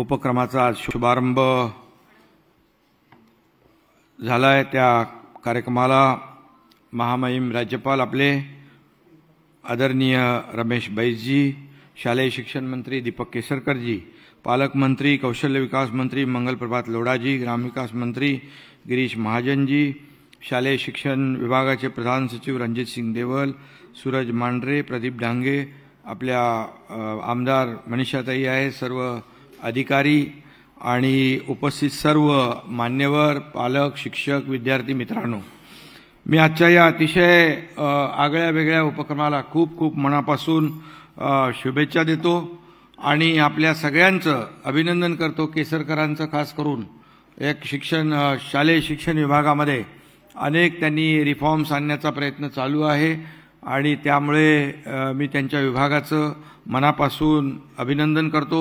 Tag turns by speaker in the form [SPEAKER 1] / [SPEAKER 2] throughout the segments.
[SPEAKER 1] उपक्रमाचा शुभारंभ झाला आहे त्या कार्यक्रमाला महामहिम राज्यपाल आपले आदरणीय रमेश बैसजी शालेय शिक्षण मंत्री दीपक केसरकरजी पालकमंत्री कौशल्य विकास मंत्री मंगल प्रभात लोडाजी ग्रामविकास मंत्री गिरीश महाजनजी शालेय शिक्षण विभागाचे प्रधान सचिव रणजित सिंग देवल सूरज मांढरे प्रदीप डांगे आपल्या आमदार मनीषाताई आहे सर्व अधिकारी आणि उपस्थित सर्व मान्यवर पालक शिक्षक विद्यार्थी मित्रांनो मी आजच्या या अतिशय आगळ्या वेगळ्या उपक्रमाला खूप खूप मनापासून शुभेच्छा देतो आणि आपल्या सगळ्यांचं अभिनंदन करतो केसरकरांचं खास करून एक शिक्षण शालेय शिक्षण विभागामध्ये अनेक त्यांनी रिफॉर्म्स आणण्याचा प्रयत्न चालू आहे आणि त्यामुळे मी त्यांच्या विभागाचं मनापासून अभिनंदन करतो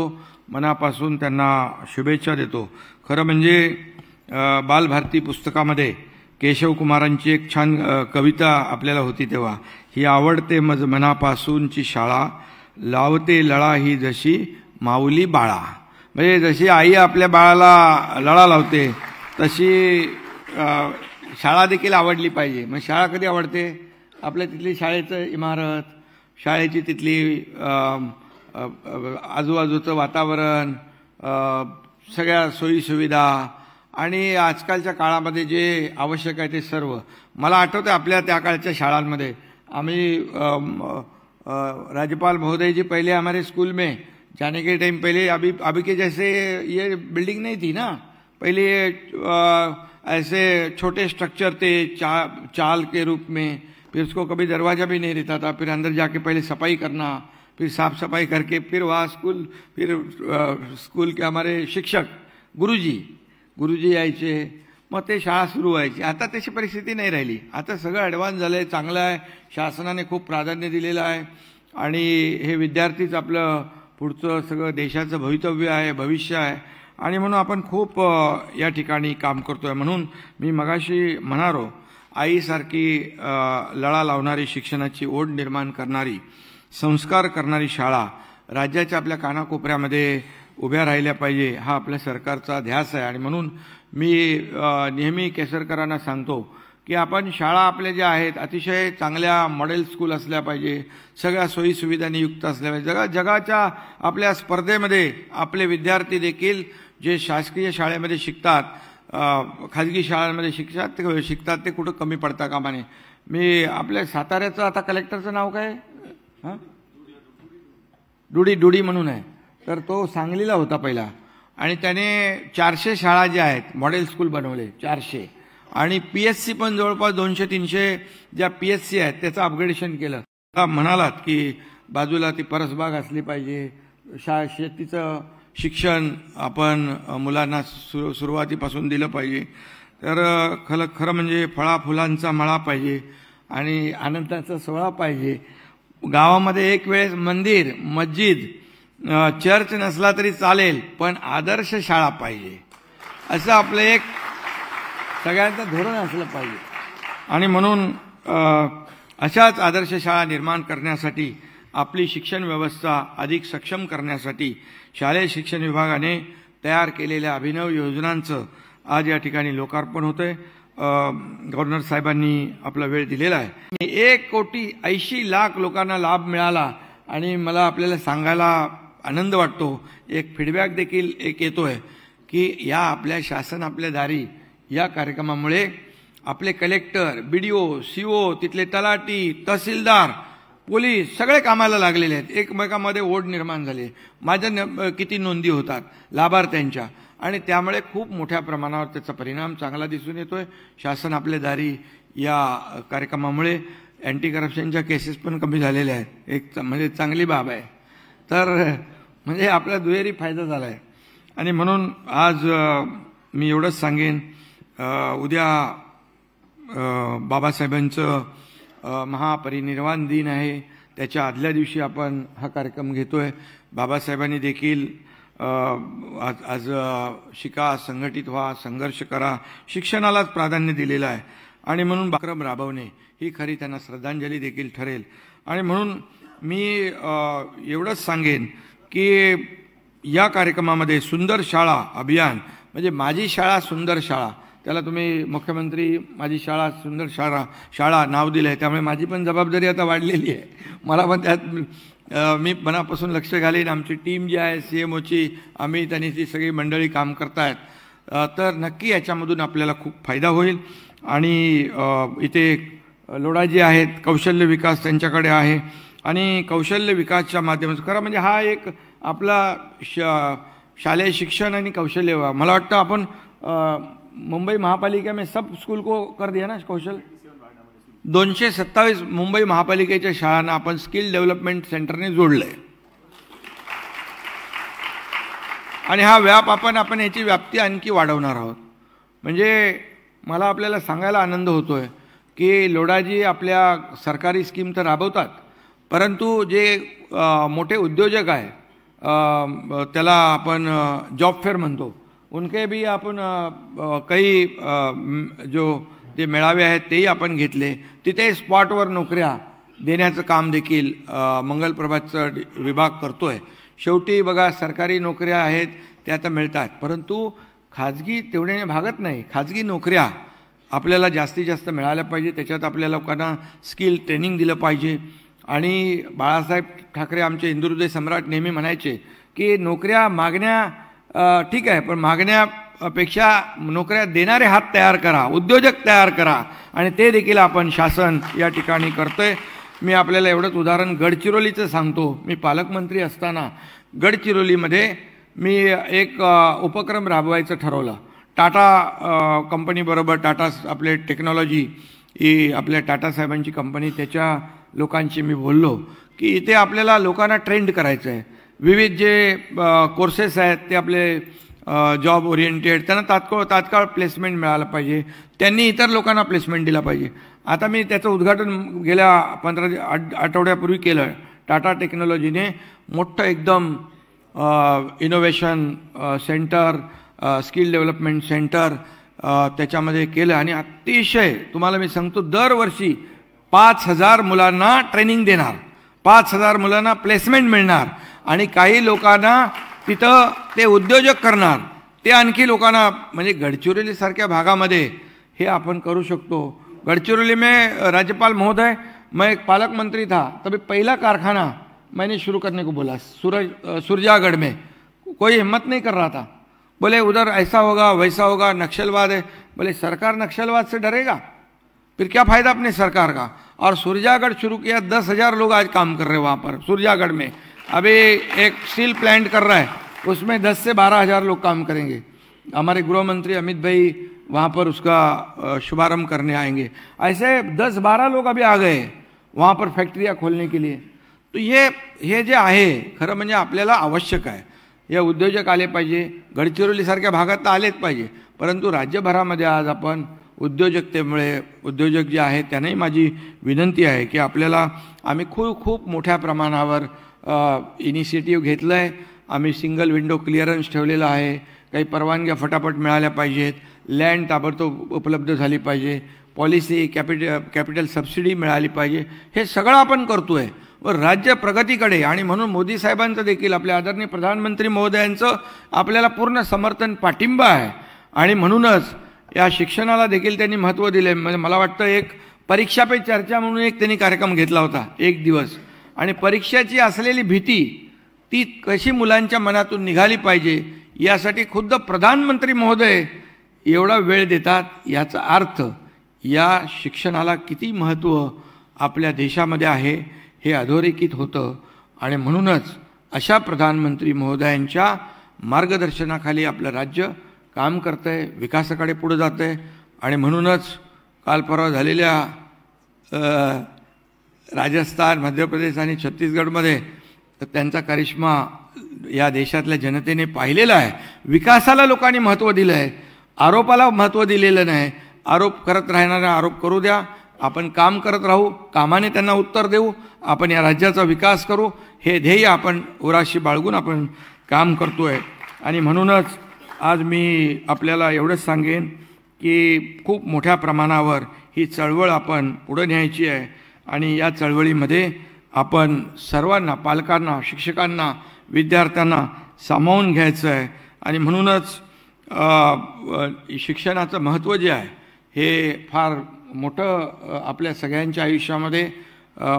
[SPEAKER 1] मनापासून त्यांना शुभेच्छा देतो खरं म्हणजे बालभारती पुस्तकामध्ये केशवकुमारांची एक छान कविता आपल्याला होती तेव्हा ही आवडते मज मनापासूनची शाळा लावते लळा ही जशी माऊली बाळा म्हणजे जशी आई आपल्या बाळाला लळा लावते तशी शाळा देखील आवडली पाहिजे मग शाळा कधी आवडते आपल्या तिथली शाळेचं इमारत शाळेची तिथली आजूबाजूचं वातावरण सगळ्या सोयीसुविधा आणि आजकालच्या काळामध्ये जे आवश्यक आहे ते सर्व मला आठवतं आपल्या त्या काळच्या शाळांमध्ये आम्ही राज्यपाल महोदय जी पहिले हमारे स्कूल में जाने के टाइम पहिले अभी अभी के जैसे ये बिल्डिंग नाही थी ना पहिले ऐसे छोटे स्ट्रक्चर ते चा, चाल के रूप में फिर उसको कभी दरवाज़ा भी नहीं रहता था फिर अंदर जाके पहले सफाई करना फिर साफ सफाई करके फिर वहाँ स्कूल फिर स्कूल के हमारे शिक्षक गुरुजी गुरुजी यायचे मग ते शाळा सुरू व्हायची आता तशी परिस्थिती नाही राहिली आता सगळं ॲडव्हान्स झालं आहे चांगलं आहे शासनाने खूप प्राधान्य दिलेलं आहे आणि हे विद्यार्थीच आपलं पुढचं सगळं देशाचं भवितव्य आहे भविष्य आहे आणि म्हणून आपण खूप या ठिकाणी काम करतो आहे म्हणून मी मगाशी म्हणालो आईसारखी लळा लावणारी शिक्षणाची ओढ निर्माण करणारी संस्कार करणारी शाळा राज्याच्या आपल्या कानाकोपऱ्यामध्ये उभ्या राहिल्या पाहिजे हा आपल्या सरकारचा ध्यास आहे आणि म्हणून मी नेहमी केसरकरांना सांगतो की आपण शाळा आपल्या ज्या आहेत अतिशय चांगल्या मॉडेल स्कूल असल्या पाहिजे सगळ्या सोयीसुविधांनी युक्त असल्या पाहिजे जगा जगाच्या आपल्या स्पर्धेमध्ये आपले विद्यार्थी देखील जे शासकीय शाळेमध्ये शिकतात खाजगी शाळांमध्ये शिक्षात ते शिकतात ते कुठं कमी पडता कामा नये मी आपल्या साताऱ्याचं आता कलेक्टरचं नाव काय हां डुडी डुडी म्हणून आहे तर तो सांगलीला होता पहिला आणि त्याने चारशे शाळा ज्या आहेत मॉडेल स्कूल बनवले चारशे आणि पी एस सी पण जवळपास दोनशे तीनशे ज्या पी एस सी आहेत त्याचं अपग्रेडेशन केलं म्हणालात की बाजूला ती परसबाग असली पाहिजे शा शेतीचं शिक्षण आपण मुलांना सुरु सुरुवातीपासून दिलं पाहिजे तर खरं खरं म्हणजे फळाफुलांचा मळा पाहिजे आणि आनंदाचा सोहळा पाहिजे गावामध्ये एक वेळेस मंदिर मस्जिद चर्च नसला तरी चालेल पण आदर्श शाळा पाहिजे असं आपलं एक सगळ्यांचं धोरण असलं पाहिजे आणि म्हणून अशाच आदर्श शाळा निर्माण करण्यासाठी आपली शिक्षण व्यवस्था अधिक सक्षम करण्यासाठी शालेय शिक्षण विभागाने तयार केलेल्या अभिनव योजनांचं आज या ठिकाणी लोकार्पण होतंय गव्हर्नर साहेबांनी आपला वेळ दिलेला आहे एक कोटी ऐंशी लाख लोकांना लाभ मिळाला आणि मला आपल्याला सांगायला आनंद वाटतो एक फीडबॅक देखील एक येतोय की या आपल्या शासन आपल्या दारी या कार्यक्रमामुळे आपले collector B D O C O तिथले तलाटी तहसीलदार पोलीस सगळे कामाला लागलेले आहेत एकमेकामध्ये ओढ निर्माण झाली माझ्या न किती नोंदी होतात लाभार्थ्यांच्या आणि त्यामुळे खूप मोठ्या प्रमाणावर त्याचा परिणाम चांगला दिसून येतो आहे शासन आपल्या दारी या कार्यक्रमामुळे अँटी करप्शनच्या केसेस पण कमी झालेल्या आहेत एक म्हणजे चांगली बाब आहे तर म्हणजे आपला दुहेरी फायदा झाला आहे आणि म्हणून आज मी एवढंच सांगेन उद्या बाबासाहेबांचं महापरिनिर्वाण दिन आहे त्याच्या आदल्या दिवशी आपण हा कार्यक्रम घेतो आहे बाबासाहेबांनी देखील आज आज शिका संघटित व्हा संघर्ष करा शिक्षणालाच प्राधान्य दिलेलं आहे आणि म्हणून बाक्रम राबवणे ही खरी त्यांना श्रद्धांजली देखील ठरेल आणि म्हणून मी एवढंच सांगेन की या कार्यक्रमामध्ये सुंदर शाळा अभियान म्हणजे माझी शाळा सुंदर शाळा त्याला तुम्ही मुख्यमंत्री माझी शाळा सुंदर शाळा शाळा नाव दिलं आहे त्यामुळे माझी पण जबाबदारी आता वाढलेली आहे मला पण त्यात मी मनापासून लक्ष घालीन आमची टीम जी आहे सी एम ओची अमित आणि ती सगळी मंडळी काम आहेत तर नक्की याच्यामधून आपल्याला खूप फायदा होईल आणि इथे लोडाजी आहेत कौशल्य विकास त्यांच्याकडे आहे आणि कौशल्य विकासच्या माध्यमातून खरं म्हणजे हा एक आपला श शालेय शिक्षण आणि कौशल्य मला वाटतं आपण मुंबई महापालिका में सब स्कूल को कर दिया ना कौशल दोनशे सत्तावीस मुंबई महापालिकेच्या शाळांना आपण स्किल डेव्हलपमेंट सेंटरने जोडलं आहे आणि हा व्याप आपण आपण याची व्याप्ती आणखी वाढवणार आहोत म्हणजे मला आपल्याला सांगायला आनंद होतोय की लोडाजी आपल्या सरकारी स्कीम तर राबवतात परंतु जे मोठे उद्योजक आहे त्याला आपण जॉब फेअर म्हणतो उनके भी आपण काही जो जे मेळावे आहेत तेही आपण घेतले तिथे स्पॉटवर नोकऱ्या देण्याचं काम देखील मंगलप्रभातचं विभाग करतो आहे शेवटी बघा सरकारी नोकऱ्या आहेत त्या तर मिळतात परंतु खाजगी तेवढ्याने भागत नाही खाजगी नोकऱ्या आपल्याला जास्तीत जास्त मिळाल्या पाहिजे त्याच्यात आपल्या लोकांना स्किल ट्रेनिंग दिलं पाहिजे आणि बाळासाहेब ठाकरे आमचे हिंदुहृदय सम्राट नेहमी म्हणायचे की नोकऱ्या मागण्या ठीक आहे पण मागण्यापेक्षा नोकऱ्या देणारे हात तयार करा उद्योजक तयार करा आणि ते देखील आपण शासन या ठिकाणी करतोय आहे मी आपल्याला एवढंच उदाहरण गडचिरोलीचं सांगतो मी पालकमंत्री असताना गडचिरोलीमध्ये मी एक उपक्रम राबवायचं ठरवलं टाटा कंपनीबरोबर टाटा आपले टेक्नॉलॉजी ही आपल्या टाटा साहेबांची कंपनी त्याच्या लोकांशी मी बोललो की इथे आपल्याला लोकांना ट्रेंड करायचं आहे विविध जे कोर्सेस आहेत ते आपले जॉब ओरिएंटेड त्यांना तात्काळ तात्काळ प्लेसमेंट मिळालं पाहिजे त्यांनी इतर लोकांना प्लेसमेंट दिला पाहिजे आता मी त्याचं उद्घाटन गेल्या पंधरा आठ आठवड्यापूर्वी केलं टाटा टेक्नॉलॉजीने मोठं एकदम innovation centre skill development centre त्याच्यामध्ये केलं आणि अतिशय तुम्हाला मी सांगतो दरवर्षी पाच हजार मुलांना ट्रेनिंग देणार पाच हजार मुलांना प्लेसमेंट मिळणार आणि काही लोकांना तिथं ते उद्योजक करणार ते आणखी लोकांना म्हणजे गडचिरोलीसारख्या भागामध्ये हे आपण करू शकतो गडचिरोली में राज्यपाल महोदय मैं एक पालक मंत्री था तभी पहला कारखाना मैंने शुरू करने को बोला सूरज सुरजागढ़ में कोई हिम्मत नहीं कर रहा था बोले उधर ऐसा होगा वैसा होगा नक्सलवाद है बोले सरकार नक्सलवाद से डरेगा फिर क्या फ़ायदा अपने सरकार का और सुरजागढ़ शुरू किया दस हज़ार लोग आज काम कर रहे वहाँ पर सुरजागढ़ में अभी एक स्टील प्लांट कर रहा है उसमें दस से बारह हज़ार लोग काम करेंगे हमारे गृह मंत्री अमित भाई वहाँ पर उसका शुभारंभ करने आएंगे ऐसे दस 12 लोग अभी आ गए वहाँ पर फॅक्टरिया खोलने के लिए तो ये हे जे आहे खरं म्हणजे आपल्याला आवश्यक आहे या उद्योजक आले पाहिजे गडचिरोलीसारख्या भागात तर आलेच पाहिजे परंतु राज्यभरामध्ये आज आपण उद्योजकतेमुळे उद्योजक जे आहे त्यांनाही माझी विनंती आहे की आपल्याला आम्ही खूप खूप मोठ्या प्रमाणावर इनिशिएटिव्ह घेतलं आहे आम्ही सिंगल विंडो क्लिअरन्स ठेवलेला आहे काही परवानग्या फटाफट मिळाल्या पाहिजेत लँड ताबडतोब उपलब्ध झाली पाहिजे पॉलिसी कॅपिट कॅपिटल सबसिडी मिळाली पाहिजे हे सगळं आपण करतो आहे व राज्य प्रगतीकडे आणि म्हणून मोदी साहेबांचं देखील आपल्या आदरणीय प्रधानमंत्री महोदयांचं आपल्याला पूर्ण समर्थन पाठिंबा आहे आणि म्हणूनच या शिक्षणाला देखील त्यांनी महत्त्व दिले म्हणजे मला वाटतं एक परीक्षा पे चर्चा म्हणून एक त्यांनी कार्यक्रम घेतला होता एक दिवस आणि परीक्षेची असलेली भीती ती कशी मुलांच्या मनातून निघाली पाहिजे यासाठी खुद्द प्रधानमंत्री महोदय एवढा वेळ देतात याचा अर्थ या शिक्षणाला किती महत्त्व आपल्या देशामध्ये आहे हे अधोरेखित होतं आणि म्हणूनच अशा प्रधानमंत्री महोदयांच्या मार्गदर्शनाखाली आपलं राज्य काम करतं आहे विकासाकडे पुढं जातं आहे आणि म्हणूनच काल परवा झालेल्या राजस्थान मध्य प्रदेश आणि छत्तीसगडमध्ये तर त्यांचा करिश्मा या देशातल्या जनतेने पाहिलेला आहे विकासाला लोकांनी महत्त्व दिलं आहे आरोपाला महत्त्व दिलेलं नाही आरोप करत राहणारा आरोप करू द्या आपण काम करत राहू कामाने त्यांना उत्तर देऊ आपण या राज्याचा विकास करू हे ध्येय आपण उराशी बाळगून आपण काम करतो आहे आणि म्हणूनच आज मी आपल्याला एवढंच सांगेन की खूप मोठ्या प्रमाणावर ही चळवळ आपण पुढं न्यायची आहे आणि या चळवळीमध्ये आपण सर्वांना पालकांना शिक्षकांना विद्यार्थ्यांना सामावून घ्यायचं आहे आणि म्हणूनच शिक्षणाचं महत्त्व जे आहे हे फार मोठं आपल्या सगळ्यांच्या आयुष्यामध्ये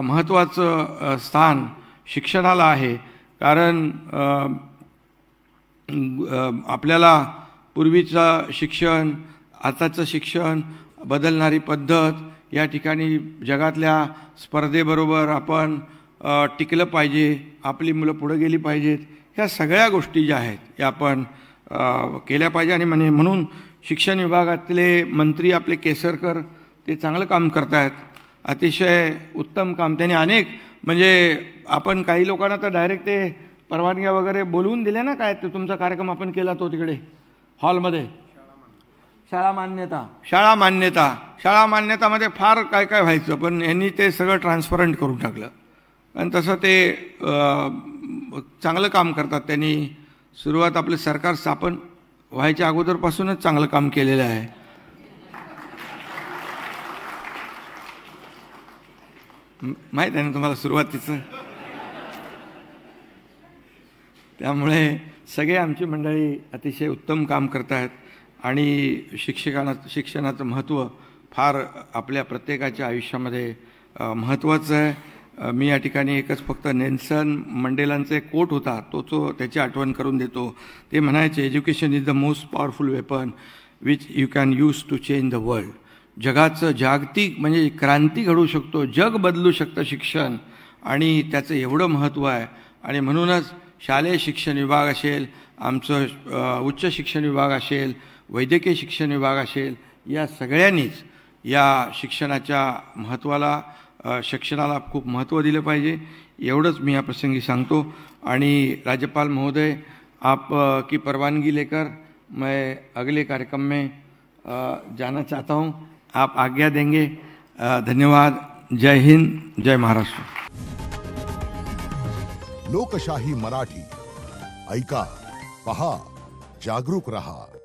[SPEAKER 1] महत्त्वाचं स्थान शिक्षणाला आहे कारण आपल्याला पूर्वीचं शिक्षण आताचं शिक्षण बदलणारी पद्धत या ठिकाणी जगातल्या स्पर्धेबरोबर आपण टिकलं पाहिजे आपली मुलं पुढं गेली पाहिजेत ह्या सगळ्या गोष्टी ज्या आहेत या आपण केल्या पाहिजे आणि म्हणे म्हणून शिक्षण विभागातले मंत्री आपले केसरकर ते चांगलं काम आहेत अतिशय उत्तम काम त्यांनी अनेक म्हणजे आपण काही लोकांना तर डायरेक्ट ते परवानग्या वगैरे बोलवून दिल्या ना काय ते तुमचा कार्यक्रम आपण केला तो तिकडे हॉलमध्ये शाळा मान्यता शाळा मान्यता शाळा मान्यतामध्ये फार काय काय व्हायचं पण यांनी ते सगळं ट्रान्सपरंट करून टाकलं आणि तसं ते चांगलं काम करतात त्यांनी सुरुवात आपलं सरकार स्थापन व्हायच्या अगोदरपासूनच चांगलं काम केलेलं आहे माहीत आहे ना तुम्हाला सुरुवातीचं त्यामुळे सगळे आमची मंडळी अतिशय उत्तम काम करत आहेत आणि शिक्षकांना शिक्षणाचं महत्त्व फार आपल्या प्रत्येकाच्या आयुष्यामध्ये महत्त्वाचं आहे मी या ठिकाणी एकच फक्त नेल्सन मंडेलांचे कोट होता तो तो त्याची आठवण करून देतो ते म्हणायचे education is the most powerful weapon which you can use to change the world जगाचं जागतिक म्हणजे क्रांती घडू शकतो जग बदलू शकतं शिक्षण आणि त्याचं एवढं महत्त्व आहे आणि म्हणूनच शालेय शिक्षण विभाग असेल आमचं उच्च शिक्षण विभाग असेल वैद्यकीय शिक्षण विभाग असेल या सगळ्यांनीच या शिक्षणाच्या महत्त्वाला शिक्षणाला खूप महत्त्व दिलं पाहिजे एवढंच मी या प्रसंगी सांगतो आणि राज्यपाल महोदय आप की परवानगी लेकर मैं अगले कार्यक्रम में जाना चाहता हूं आप आज्ञा देंगे धन्यवाद जय हिंद जय महाराष्ट्र लोकशाही मराठी ऐका पहा जागरूक रहा